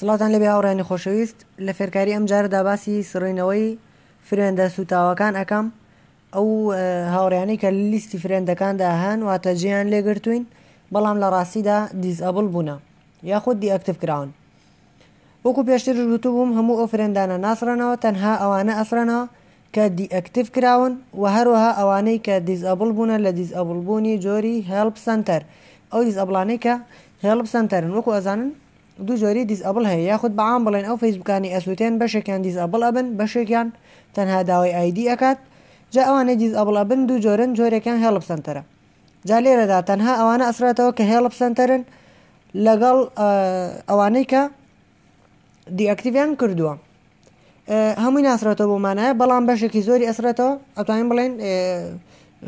سڵاتان لەبێ هاوڕێنی خۆشەویست لە فێرکاری ئەم جارە داباسی سڕێنەوەی فرێندە سوتاوەکان ئەەکەم ئەو هاوڕیانی کە لیستی فرێندەکاندا هەن واتە جیان لێگرتوین بەڵام لە ڕاستیدا دیزئەبل بوون یاخود دی ئەکتف کراون وەکو پێشتر گوتو بووم هەموو ئەو فرێندانە ناسرانەوە تەنها ئەوانە ئەسرانەوە کە دی ئەکتف کراون و هەروەها ئەوانەی کە دیزئەبل بوونە لە دیزئەبلبوونی جۆری هەڵپ سنتەر ئەو دیزئەبلانەی کە هێڵپ سنتەرن وەکو ئەزانن دوو زۆری دیزئبل هەیە یاخود بەعام بڵێن ئەو فەیسبکانی ئەسووتێن بەشێکیان دیزئبل ئەبن بەشێکیان تەنها داوای ئایدی ئەکات جا ئەوانە دیزئبل ئەبن دوو جۆرن جۆرێکیان هێڵب سنتەرە جا لێرەدا تەنها ئەوانە ئەسراتەوە کە هێڵب سنتەرن لەگەڵ ئەوانەی کە دیئکتیویان کردووە هەمووی ناسرەتەوە بۆمانایە بەڵام بەشێکی زۆری ئەسرەتەوە ئەتوانین بڵێن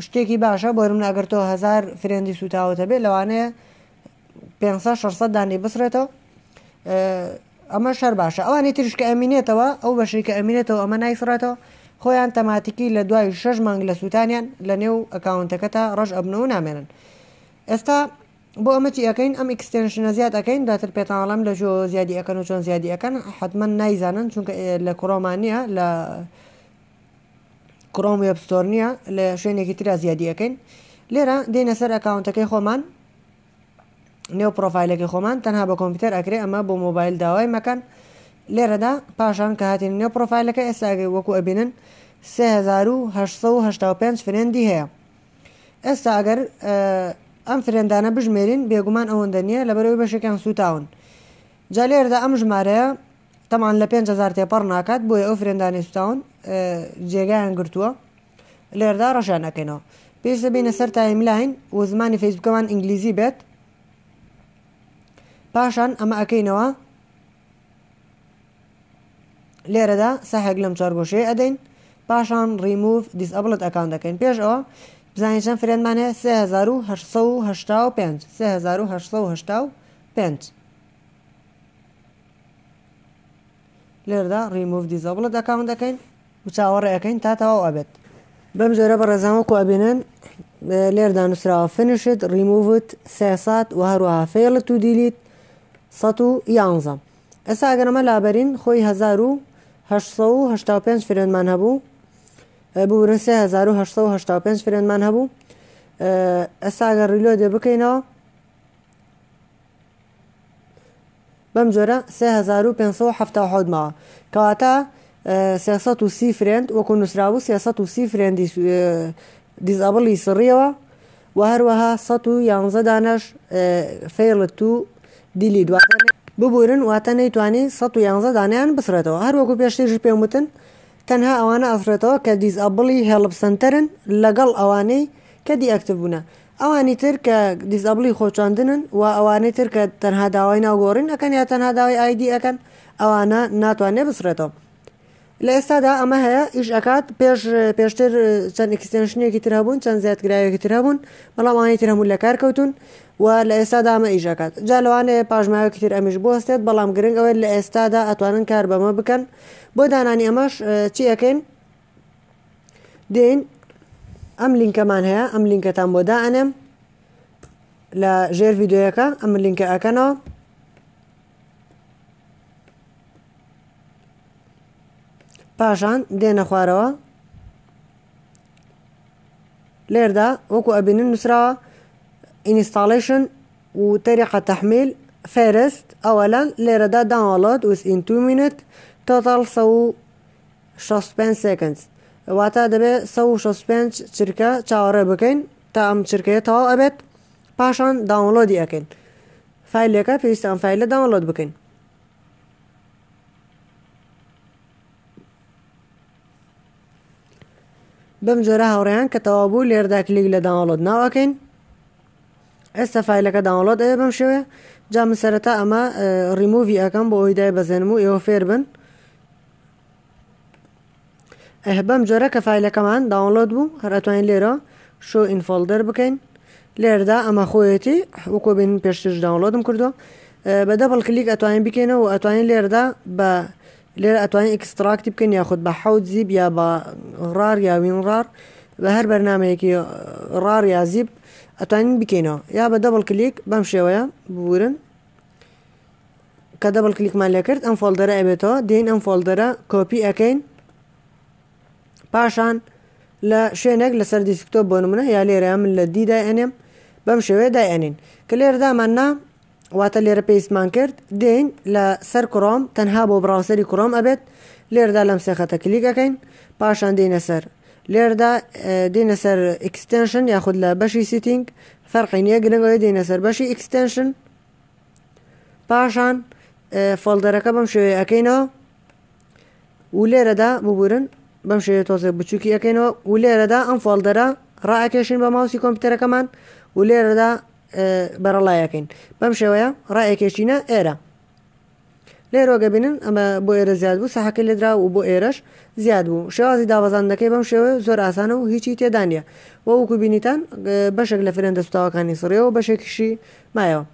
شتێکی باشە بۆرم ناگرتەوە هزار فرێندی سوتاوەتە بێت لەوانەیە 500 600 دانی بسرێتەوە ئەمە شەر باشە ئەوانی ترشکە ئەمینێتەوە ئەو بەشێککە ئەمینێتەوە ئەمە نایفرەتەوە خۆیان تەماتیکی لە دوای شەش مانگ لە سووتانیان لە نێو ئەکاونتەکە تا ڕژ ئەبنەوە نامێنن ئێستا بۆ ئەمە چی ئەەکەین ئەم ئکسستێنشنە زیاد ئەەکەین دواتر پێتاڵام لە ژۆ زیادی ئەەکەن و چۆن زیادی ئەەکەن حما نایزانن چونکە لە کڕۆمانە لە کڕۆم وبستۆرنیە لە شوێنێکی تررا زیادی ئەەکەین لێرە دێنە سەر ئەکاونتەکەی خۆمان نێو پرۆفایلەکە خۆمان تەنها بە کۆمپیوتەر ئەکرێ ئەمە بۆ مۆبایل داوای مەکەن لێرەدا پاشان کە هاتین نێو پرۆفایلەکە ئێستاگە وەکو ئەبینن 1995 فرێندی هەیە ئێستا ئەگەر ئەم فرێندانە بژمێرین بێگومان ئەوەندە نیە لە بەرەوەی بەشێکیان سوتاون جا لێردا ئەم ژمارەیە تەمان لە 500 تێپەڕ ناکات بۆیە ئەو فرێندانی سوتاون جێگایان گرتووە لێردا ڕەشیان نەکەینەوە پێش دەبینە سەر تایملاین و زمانی فیسبوکەمان ئینگلیزی بێت پاشان ئەمە ئەەکەینەوە لێرەدا سەحێک لەم چارگۆشەیە ئەدەین پاشان ڕیموف دیس ئەبڵت ئەکان دەکەین پێش ئەوە بزانین چەند فرێنمانێ 1995 1995 لێردا ڕیموف دیزەبڵت ئەکان دەکەین و چاوەڕێەکەین تا تەواو ئەبێت بەم جۆرە بە ڕێزانەوە کوبینن لێردا نووسراوە فنیشت ڕیمووت سێسات و هەروەها فێڵت و دیلیت ساتو يانزا اسا اگرما لابرين خوي هزارو هشتاو هشتاو پنج فرن من هبو بو برسي هزارو هشتاو هشتاو پنج فرن من هبو اسا اگر ريلو دي بكينا بمجورة سي هزارو پنسو حفتا حود ما كواتا سياساتو سي فرن وكو نسرابو سياساتو سي فرن دي زابلي سريوا وهروها سطو يانزا دانش فيلتو دیلی دو ببورن واتە نەیتوانانی 111 دانیان بسرێتەوە هەروەکو پێشتێژی پێمتن تەنها ئەوانە ئەفرێتەوە کە دیز ئەبڵی هێڵبسەنتەرن لەگەڵ ئەوانەی کە دی ئەکتبوونە ئەوانی تر کە دیزابلی خۆچاندنن و ئەوانەی تر کە تەنها داوای ناوگۆڕین ئەەکەن یا تەنها داوای ئایدی ئەەکەن ئەوانە ناتوانێ بسرێتەوە. لە ئێستادا ئەمە هەیە ئیش ئەکات پێش پێشتر چەند ئەکستنشنێکی تر هەبوون چەند زیاتگرراوێکی تر هەبوون بەڵامانی تر هەموو لە کارکەوتون و لە ئێستادا ئەمە ئیژەکات جا لەوانەیە پاژماوێکی تر ئەمیش بستێت بەڵام گرنگ ئەوێت لە ئێستادا ئەتوانن کار بەمە بکەن بۆ دانانی ئەمەش چی ئەەکەین دێن ئەم لینکەمان هەیە ئەم لینکەتان بۆ دائنێم لە ژێر یددیوەکە ئەم لینکە ئەکەنەوە پاشان دێنە خوارەوە لێردا وەکو ئەبینن نووسراوە ئینیستاالشن و تەریقە تەحمیل اولا ئەوەلان لێرەدا داوەڵەت وس ئین تو منت تۆتال سە و 65 سکنس واتە دەبێت 65 چرکە چاوەڕێ بکەین تا ئەم چرکەیە تەواو ئەبێت پاشان داوەڵۆدی ئەکەین فیلەکە پێویستان فیلە داونلود بکەین بەم جۆرە هاوڕێیان کە تەوابوو لێردا کلیک لە داوڵۆت ناوەکەین ئێستا فیلەکە داوڵۆت ئەیە بم شوێ جام سەرەتا ئەمە ڕیمووی ئەەکەم بۆ ئەویدای بەزێنم و ئێوە فێر بن ئەهبەم جۆرە کە فیلەکەمان داوڵۆت بوو هەرەتوانین لێرە شو ئینفۆلدەر بکەین لێردا ئەمە خۆیەتی حکۆبین پێشتش داوڵۆتم کردو بە دەبڵ کلیک ئەتوانین بکەینەوە و ئەتوانین لێردا بە لێرە ئەتوانین ئکستراکتی بکەین یاخود بە حەوت زیب یا بە ڕار یاوینڕار بە هەر بەرنمەیەکی ڕار یا زیب ئەتوانین بکەینەوە یا بە دەبڵ کلیک بەم شێوەیە بورن کە دەبڵ کلیکمان لە کرد ئەم فۆلدەرە ئەبێتەوە دێن ئەم فۆلدەرە کۆپی ئەەکەین پاشان لە شوێنێک لەسەر دیسکتۆ بۆ منە یا لێرە من لە دیدای ئەنێم بەم شێوەیە دای ئەنین کە لێرە دامان نام واتە لێرە پێیسمان کرد دێن لە سەر کڕۆم تەنها بۆ براوسری کڕۆم ئەبێت لێردا لەم سێخەتە کلیکەکەین پاشان دێنە سەر لێردا دێنە سەر ئکسستنشن یاخود لە بەشی سیتینگ فەرقی نیە گرنگەوەی دێنە سەر بەشی ئکسستنشن پاشان فڵدەرەکە بەم شوێ ئەەکەینەوە و لێرەدا ببورن بەم شوێ تۆزە بچووکی ئەەکەینەوە و لێرەدا ئەم فڵدەرە ڕائکێشین بە ماوسی کۆمپیوتەرەکەمان و لێرەدا بەرەڵایەکەین بەم شێوەیە ڕایەکێشینە ئێرە لێرۆگە بینن ئەمە بۆ ئێرە زیاد بوو سەحەکە لێدرا و بۆ ئێرەش زیاد بوو شێوازی دابەزاندەکەی بەم شێوە زۆر ئاسانە و هیچی تێدانە وەوەکو بینیتان بەشێک لە فرێن دەستاوەکانی سڕێەوە بەشێکشی مایەوە